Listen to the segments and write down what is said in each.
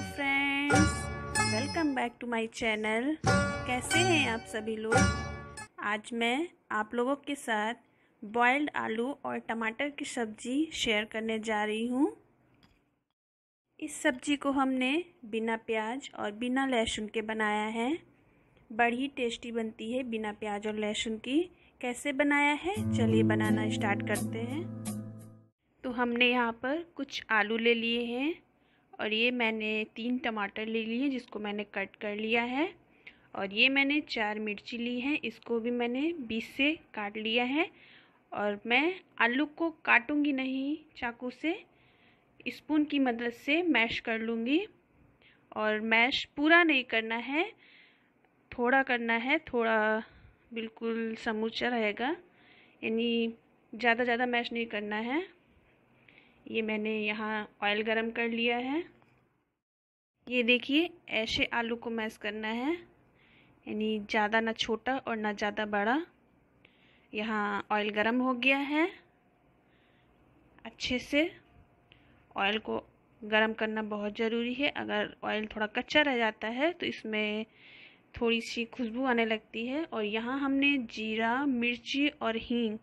friends welcome back to my channel कैसे हैं आप सभी लोग आज मैं आप लोगों के साथ बॉयल्ड आलू और टमाटर की सब्ज़ी शेयर करने जा रही हूँ इस सब्ज़ी को हमने बिना प्याज और बिना लहसुन के बनाया है बड़ी टेस्टी बनती है बिना प्याज और लहसुन की कैसे बनाया है चलिए बनाना स्टार्ट करते हैं तो हमने यहाँ पर कुछ आलू ले लिए हैं और ये मैंने तीन टमाटर ले लिए हैं जिसको मैंने कट कर लिया है और ये मैंने चार मिर्ची ली है इसको भी मैंने बीस से काट लिया है और मैं आलू को काटूंगी नहीं चाकू से स्पून की मदद से मैश कर लूँगी और मैश पूरा नहीं करना है थोड़ा करना है थोड़ा बिल्कुल समूचा रहेगा यानी ज़्यादा ज़्यादा मैश नहीं करना है ये मैंने यहाँ ऑयल गरम कर लिया है ये देखिए ऐसे आलू को मैश करना है यानी ज़्यादा ना छोटा और ना ज़्यादा बड़ा यहाँ ऑयल गरम हो गया है अच्छे से ऑयल को गरम करना बहुत ज़रूरी है अगर ऑयल थोड़ा कच्चा रह जाता है तो इसमें थोड़ी सी खुशबू आने लगती है और यहाँ हमने जीरा मिर्ची और हींग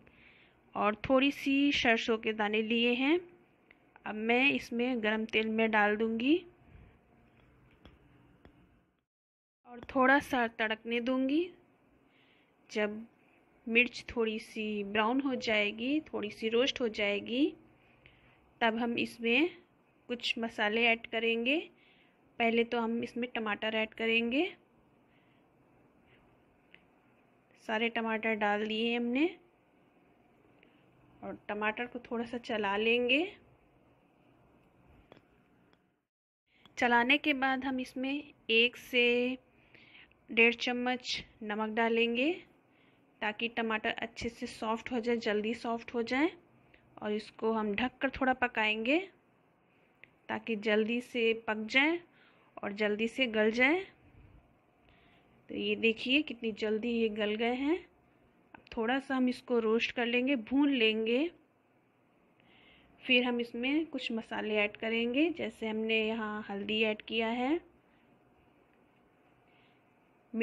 और थोड़ी सी सरसों के दाने लिए हैं अब मैं इसमें गरम तेल में डाल दूंगी और थोड़ा सा तड़कने दूँगी जब मिर्च थोड़ी सी ब्राउन हो जाएगी थोड़ी सी रोस्ट हो जाएगी तब हम इसमें कुछ मसाले ऐड करेंगे पहले तो हम इसमें टमाटर ऐड करेंगे सारे टमाटर डाल दिए हमने और टमाटर को थोड़ा सा चला लेंगे चलाने के बाद हम इसमें एक से डेढ़ चम्मच नमक डालेंगे ताकि टमाटर अच्छे से सॉफ्ट हो जाए जल्दी सॉफ्ट हो जाए और इसको हम ढक कर थोड़ा पकाएंगे ताकि जल्दी से पक जाए और जल्दी से गल जाए तो ये देखिए कितनी जल्दी ये गल गए हैं अब थोड़ा सा हम इसको रोस्ट कर लेंगे भून लेंगे फिर हम इसमें कुछ मसाले ऐड करेंगे जैसे हमने यहाँ हल्दी ऐड किया है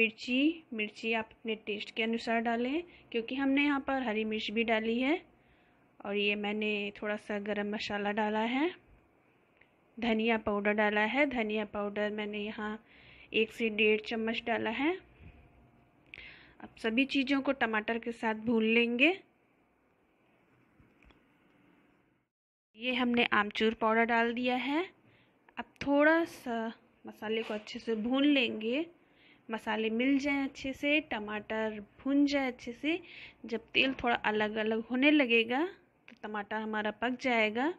मिर्ची मिर्ची आप अपने टेस्ट के अनुसार डालें क्योंकि हमने यहाँ पर हरी मिर्च भी डाली है और ये मैंने थोड़ा सा गरम मसाला डाला है धनिया पाउडर डाला है धनिया पाउडर मैंने यहाँ एक से डेढ़ चम्मच डाला है अब सभी चीज़ों को टमाटर के साथ भून लेंगे ये हमने आमचूर पाउडर डाल दिया है अब थोड़ा सा मसाले को अच्छे से भून लेंगे मसाले मिल जाएं अच्छे से टमाटर भून जाए अच्छे से जब तेल थोड़ा अलग अलग होने लगेगा तो टमाटर हमारा पक जाएगा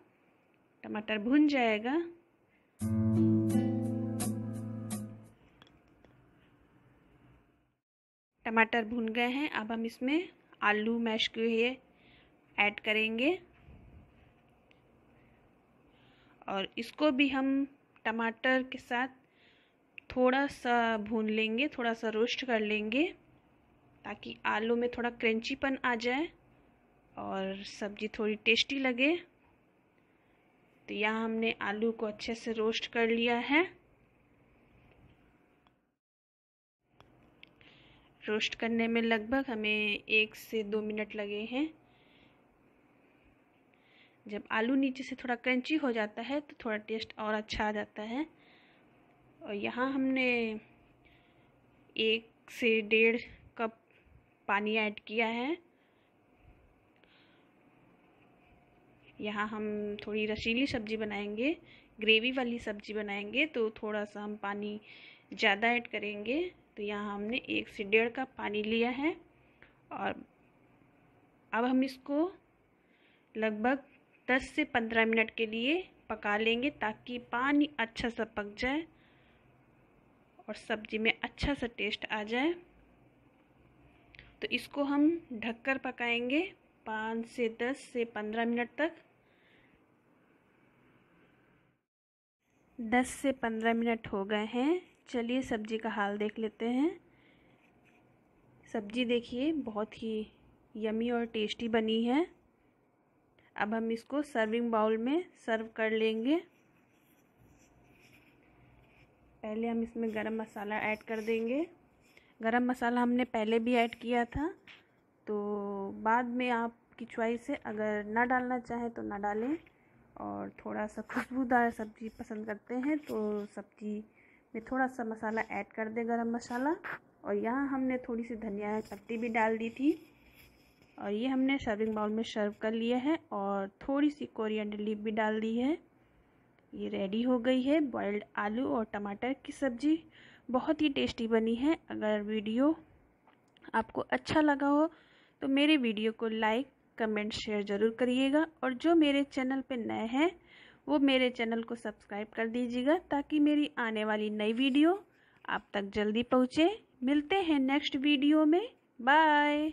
टमाटर भून जाएगा टमाटर भून गए हैं अब हम इसमें आलू मैश किए ऐड करेंगे और इसको भी हम टमाटर के साथ थोड़ा सा भून लेंगे थोड़ा सा रोस्ट कर लेंगे ताकि आलू में थोड़ा क्रंचीपन आ जाए और सब्ज़ी थोड़ी टेस्टी लगे तो यह हमने आलू को अच्छे से रोस्ट कर लिया है रोस्ट करने में लगभग हमें एक से दो मिनट लगे हैं जब आलू नीचे से थोड़ा क्रंची हो जाता है तो थोड़ा टेस्ट और अच्छा आ जाता है और यहाँ हमने एक से डेढ़ कप पानी ऐड किया है यहाँ हम थोड़ी रसीली सब्ज़ी बनाएंगे ग्रेवी वाली सब्ज़ी बनाएंगे तो थोड़ा सा हम पानी ज़्यादा ऐड करेंगे तो यहाँ हमने एक से डेढ़ कप पानी लिया है और अब हम इसको लगभग 10 से 15 मिनट के लिए पका लेंगे ताकि पानी अच्छा सा पक जाए और सब्ज़ी में अच्छा सा टेस्ट आ जाए तो इसको हम ढककर पकाएंगे पाँच से दस से पंद्रह मिनट तक दस से पंद्रह मिनट हो गए हैं चलिए सब्ज़ी का हाल देख लेते हैं सब्ज़ी देखिए बहुत ही यमी और टेस्टी बनी है अब हम इसको सर्विंग बाउल में सर्व कर लेंगे पहले हम इसमें गरम मसाला ऐड कर देंगे गरम मसाला हमने पहले भी ऐड किया था तो बाद में आपकी च्वाइस है अगर ना डालना चाहें तो ना डालें और थोड़ा सा खुशबूदार सब्ज़ी पसंद करते हैं तो सब्ज़ी में थोड़ा सा मसाला ऐड कर दें गरम मसाला और यहाँ हमने थोड़ी सी धनिया पत्ती भी डाल दी थी और ये हमने सर्विंग बाउल में सर्व कर लिया है और थोड़ी सी कोरिएंडर लीफ भी डाल दी है ये रेडी हो गई है बॉयल्ड आलू और टमाटर की सब्ज़ी बहुत ही टेस्टी बनी है अगर वीडियो आपको अच्छा लगा हो तो मेरे वीडियो को लाइक कमेंट शेयर ज़रूर करिएगा और जो मेरे चैनल पे नए हैं वो मेरे चैनल को सब्सक्राइब कर दीजिएगा ताकि मेरी आने वाली नई वीडियो आप तक जल्दी पहुँचे मिलते हैं नेक्स्ट वीडियो में बाय